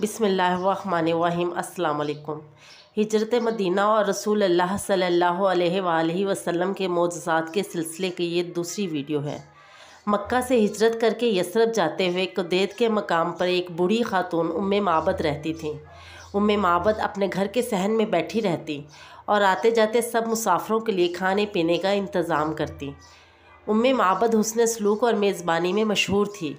बिसमीम् अल्लाम हिजरत मदीना और रसूल अल्लाह सल्लल्लाहु अलैहि वसल्लम के मोजात के सिलसिले की ये दूसरी वीडियो है मक्का से हिजरत करके यसरब जाते हुए कुदैत के मकाम पर एक बूढ़ी खातून उम माबद रहती थी उम माबद अपने घर के सहन में बैठी रहती और आते जाते सब मुसाफरों के लिए खाने पीने का इंतज़ाम करती उम माबद हुसन सलूक और मेज़बानी में मशहूर थी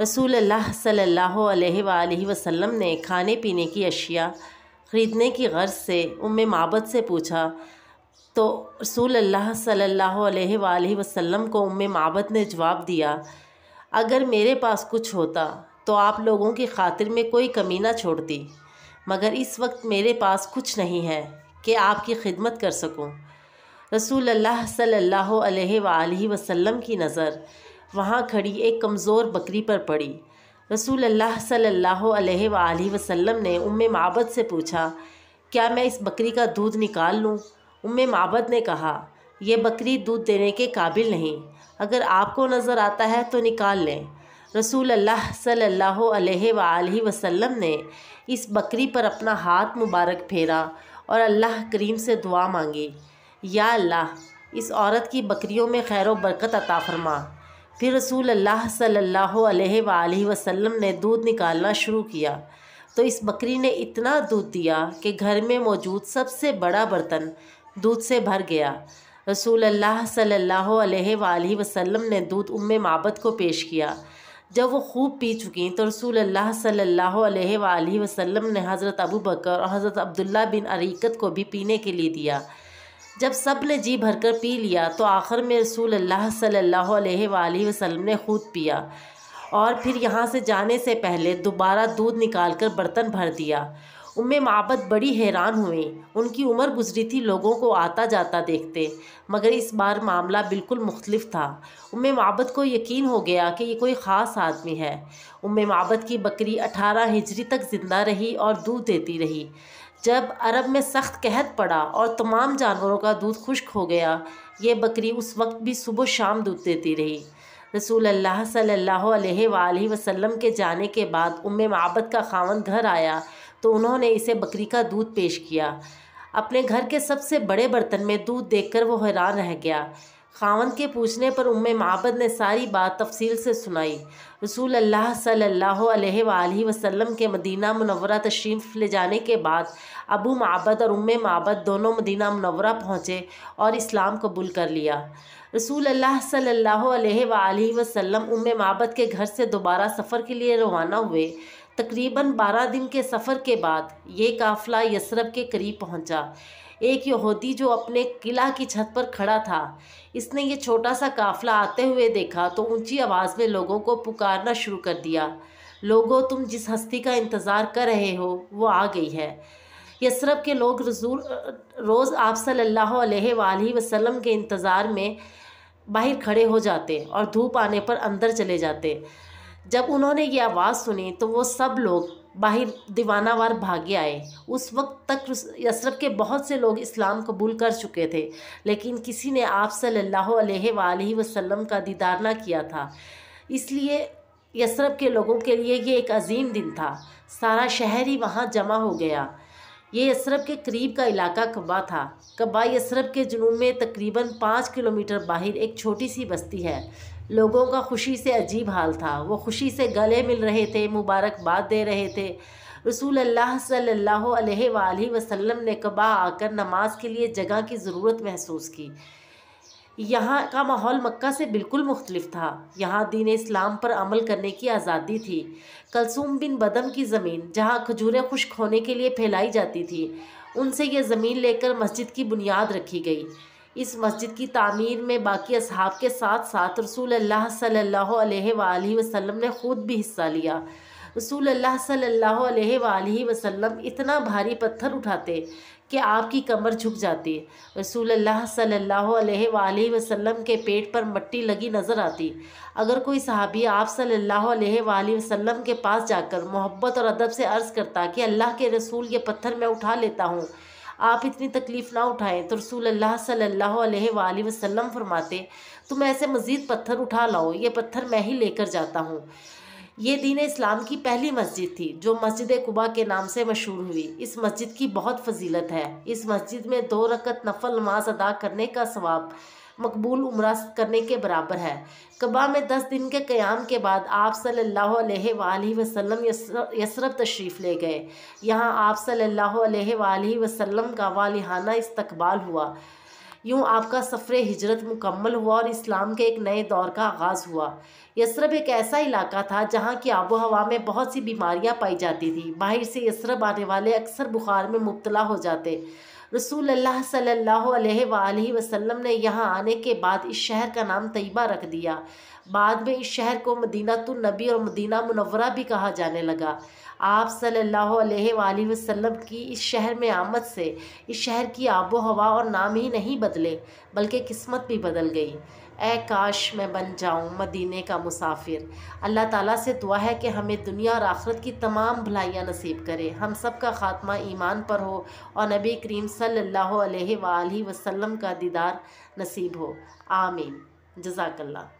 रसूल अल्लाह सल्लल्लाहु अलैहि वसल्लम ने खाने पीने की अशिया ख़रीदने की गर्ज से उम माबद से पूछा तो रसूल अल्लाह सल्लल्लाहु अलैहि वसल्लम को उम माबद ने जवाब दिया अगर मेरे पास कुछ होता तो आप लोगों की खातिर में कोई कमी ना छोड़ती मगर इस वक्त मेरे पास कुछ नहीं है कि आपकी खिदमत कर सकूं। रसूल अल्लाह सल्लल्लाहु अलैहि वसल्लम की नज़र वहाँ खड़ी एक कमज़ोर बकरी पर पड़ी रसूल अल्लाह सल्लल्लाहु अलैहि सल्ला वसल्लम ने उम माबद से पूछा क्या मैं इस बकरी का दूध निकाल लूँ उम्मे माबद ने कहा यह बकरी दूध देने के काबिल नहीं अगर आपको नज़र आता है तो निकाल लें रसूल अल्लाह सल्लल्लाहु अलैहि वसल्लम ने इस बकरी पर अपना हाथ मुबारक फेरा और अल्लाह करीम से दुआ मांगी या अल्लाह इस औरत की बकरियों में खैर बरकत अता फरमा फिर रसूल अल्लाह सल्लल्लाहु अलैहि वसल्लम ने दूध निकालना शुरू किया तो इस बकरी ने इतना दूध दिया कि घर में मौजूद सबसे बड़ा बर्तन दूध से भर गया रसूल अल्लाह सल्लल्लाहु अलैहि वसल्लम ने दूध उम माबद को पेश किया जब वो खूब पी चुकी तो रसूल अल्लाह सल्लल्लाहु अलैहि वसल्लम ने हज़रत अबू बकर और हज़रत अब्दुल्ला बिन अरीकत को भी पीने के लिए दिया जब सब ने जी भरकर पी लिया तो आखिर में रसूल अल्लाह सल्लल्लाहु अलैहि वसल्लम ने खुद पिया और फिर यहाँ से जाने से पहले दोबारा दूध निकाल कर बर्तन भर दिया उम्मे माबत बड़ी हैरान हुई उनकी उम्र गुजरी थी लोगों को आता जाता देखते मगर इस बार मामला बिल्कुल मुख्तलिफ था उम्मे माबत को यकीन हो गया कि ये कोई ख़ास आदमी है उम्मे माबत की बकरी अठारह हिजरी तक ज़िंदा रही और दूध देती रही जब अरब में सख्त कहत पड़ा और तमाम जानवरों का दूध खुश्क हो गया ये बकरी उस वक्त भी सुबह शाम दूध देती रही रसूल अल्लाह सल्लल्लाहु अलैहि वसल्लम के जाने के बाद उम्मे माबद का खावन घर आया तो उन्होंने इसे बकरी का दूध पेश किया अपने घर के सबसे बड़े बर्तन में दूध देखकर वो हैरान रह गया खावन के पूछने पर उम माबद ने सारी बात तफसील से सुनाई रसूल अल्लाह सल्लल्लाहु अलैहि वसल्लम के मदीना मनवरा तशरीफ़ ले जाने के बाद अबू महबद और उम माबद दोनों मदीना मनवरा पहुँचे और इस्लाम कबूल कर लिया रसूल अल्लाह सल्लल्लाहु अलैहि वसल्लम उम माबद के घर से दोबारा सफ़र के लिए रवाना हुए तकरीबन बारह दिन के सफ़र के बाद ये काफ़िला यसरब के करीब पहुँचा एक यहूदी जो अपने किला की छत पर खड़ा था इसने ये छोटा सा काफला आते हुए देखा तो ऊंची आवाज़ में लोगों को पुकारना शुरू कर दिया लोगों तुम जिस हस्ती का इंतज़ार कर रहे हो वो आ गई है यसरब के लोग रजूल रोज़ आप सल्लल्लाहु अलैहि वसल्लम के इंतज़ार में बाहर खड़े हो जाते और धूप आने पर अंदर चले जाते जब उन्होंने ये आवाज़ सुनी तो वो सब लोग बाहर दीवानावार भागे आए उस वक्त तक यशरफ के बहुत से लोग इस्लाम कबूल कर चुके थे लेकिन किसी ने आप सल्लल्लाहु अलैहि वसल्लम का दीदार ना किया था इसलिए यसरफ के लोगों के लिए ये एक अजीम दिन था सारा शहर ही वहाँ जमा हो गया ये यशरफ के करीब का इलाका कब्बा था कब्बा यशरफ के जुनूब में तकरीबन पाँच किलोमीटर बाहर एक छोटी सी बस्ती है लोगों का खुशी से अजीब हाल था वो खुशी से गले मिल रहे थे मुबारकबाद दे रहे थे रसूल अल्लाह सल्लल्लाहु अलैहि वसल्लम ने कबा आकर नमाज के लिए जगह की ज़रूरत महसूस की यहाँ का माहौल मक्का से बिल्कुल मुख्तलिफ था यहाँ दीन इस्लाम पर अमल करने की आज़ादी थी कलसुम बिन बदम की ज़मीन जहाँ खजूरें खुश्क होने के लिए फैलाई जाती थी उनसे यह ज़मीन लेकर मस्जिद की बुनियाद रखी गई इस मस्जिद की तामीर में बाकी अब के साथ साथ रसूल अल्लाह सल्लल्लाहु अलैहि वसल्लम ने ख़ुद भी हिस्सा लिया रसूल अल्लाह सल्लल्लाहु अलैहि वसल्लम इतना भारी पत्थर उठाते कि आपकी कमर झुक जाती रसूल अल्लाह सल्लल्लाहु अलैहि वसल्लम के पेट पर मट्टी लगी नज़र आती अगर कोई सहाबी आप सल्लल्लाहु अलैहि वसल्लम के पास जाकर मोहब्बत और अदब से अर्ज़ करता कि अल्लाह के रसूल ये पत्थर मैं उठा लेता हूँ आप इतनी तकलीफ़ ना उठाएं तो रसूल अल्लाह सल्लल्लाहु अलैहि वसल्लम फरमाते तुम ऐसे मज़ीद पत्थर उठा लाओ ये पत्थर मैं ही लेकर जाता हूँ ये दीन इस्लाम की पहली मस्जिद थी जो मस्जिद कुबा के नाम से मशहूर हुई इस मस्जिद की बहुत फजीलत है इस मस्जिद में दो रकत नफल नमाज अदा करने का सवाब मकबूल उम्र करने के बराबर है कबा में दस दिन के क़्याम के बाद आप सल्ला अलैहि यसरफ तशरीफ़ ले गए यहाँ आप सल्ला अलैहि का वालिहाना इस्तबाल हुआ यूँ आपका सफ़र हिजरत मुकम्मल हुआ और इस्लाम के एक नए दौर का आगाज़ हुआ यसरब एक ऐसा इलाका था जहाँ की आबो हवा में बहुत सी बीमारियाँ पाई जाती थी बाहर से यसरब आने वाले अक्सर बुखार में मुबतला हो जाते रसूल अल्लाह सल्लल्लाहु अलैहि वसल्लम ने यहाँ आने के बाद इस शहर का नाम तयबा रख दिया बाद में इस शहर को मदीना तो नबी और मदीना मुनवरा भी कहा जाने लगा आप सल्लल्लाहु अलैहि वसल्लम की इस शहर में आमद से इस शहर की आबो हवा और नाम ही नहीं बदले बल्कि किस्मत भी बदल गई ए काश मैं बन जाऊँ मदीने का मुसाफिर अल्लाह ताला से दुआ है कि हमें दुनिया और आखरत की तमाम भलाइयाँ नसीब करे हम सब का ख़ात्मा ईमान पर हो और नबी करीम सल्लल्लाहु अलैहि वसल्लम का दीदार नसीब हो आमीन जजाकल्ला